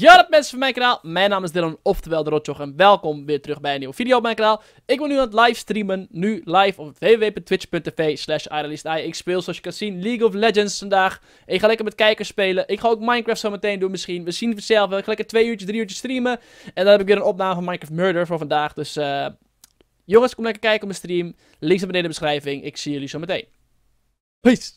Ja, mensen van mijn kanaal. Mijn naam is Dylan, oftewel de Rotjoch. En welkom weer terug bij een nieuwe video op mijn kanaal. Ik ben nu aan het livestreamen, Nu live op www.twitch.tv slash Ik speel, zoals je kan zien, League of Legends vandaag. Ik ga lekker met kijkers spelen. Ik ga ook Minecraft zo meteen doen misschien. We zien het zelf wel. Ik ga lekker twee uurtjes, drie uurtjes streamen. En dan heb ik weer een opname van Minecraft Murder voor vandaag. Dus eh, jongens, kom lekker kijken op mijn stream. Links naar beneden in de beschrijving. Ik zie jullie zo meteen. Peace!